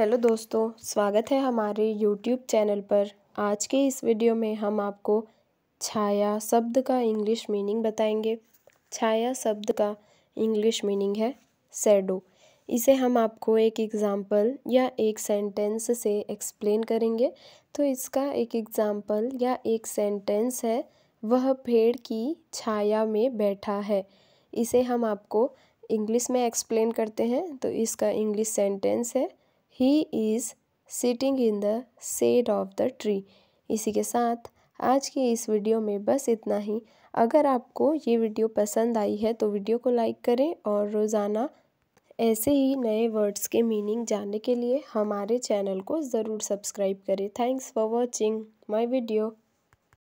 hello दोस्तों स्वागत है हमारे यूट्यूब चैनल पर आज के इस वीडियो में हम आपको छाया शब्द का इंग्लिश मीनिंग बताएंगे छाया शब्द का इंग्लिश मीनिंग है सैडो इसे हम आपको एक एग्ज़ाम्पल या एक सेंटेंस से एक्सप्लेन करेंगे तो इसका एक एग्ज़ाम्पल या एक सेंटेंस है वह पेड़ की छाया में बैठा है इसे हम आपको इंग्लिश में एक्सप्लेन करते हैं तो इसका इंग्लिश सेंटेंस है he is sitting in the shade of the tree इसी के साथ आज की इस वीडियो में बस इतना ही अगर आपको ये वीडियो पसंद आई है तो वीडियो को लाइक करें और रोज़ाना ऐसे ही नए वर्ड्स के मीनिंग जानने के लिए हमारे चैनल को ज़रूर सब्सक्राइब करें thanks for watching my video